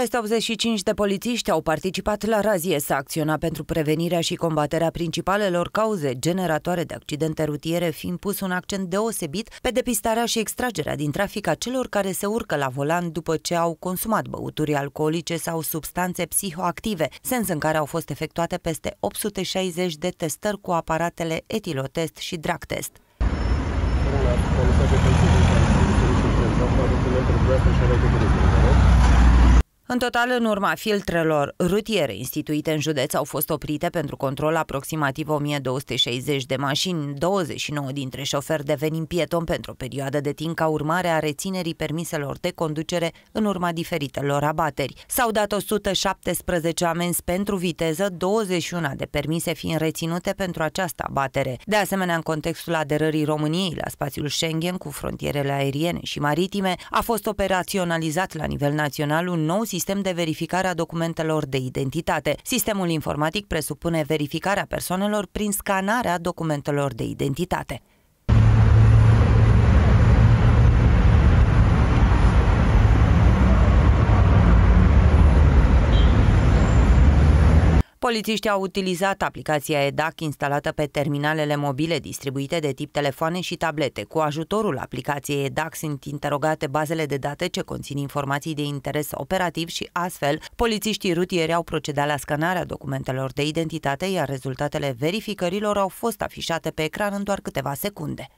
Peste 85 de polițiști au participat la razie să acționa pentru prevenirea și combaterea principalelor cauze generatoare de accidente rutiere, fiind pus un accent deosebit pe depistarea și extragerea din trafic a celor care se urcă la volan după ce au consumat băuturi alcoolice sau substanțe psihoactive, sens în care au fost efectuate peste 860 de testări cu aparatele etilotest și dractest. Bună, în total, în urma filtrelor rutiere instituite în județ, au fost oprite pentru control aproximativ 1260 de mașini, 29 dintre șoferi devenind pieton pentru o perioadă de timp ca urmare a reținerii permiselor de conducere în urma diferitelor abateri. S-au dat 117 amenzi pentru viteză, 21 de permise fiind reținute pentru această abatere. De asemenea, în contextul aderării României la spațiul Schengen cu frontierele aeriene și maritime, a fost operaționalizat la nivel național un nou sistem sistem de verificare a documentelor de identitate. Sistemul informatic presupune verificarea persoanelor prin scanarea documentelor de identitate. Polițiștii au utilizat aplicația EDAC instalată pe terminalele mobile distribuite de tip telefoane și tablete. Cu ajutorul aplicației EDAC sunt interogate bazele de date ce conțin informații de interes operativ și astfel polițiștii rutieri au procedat la scanarea documentelor de identitate, iar rezultatele verificărilor au fost afișate pe ecran în doar câteva secunde.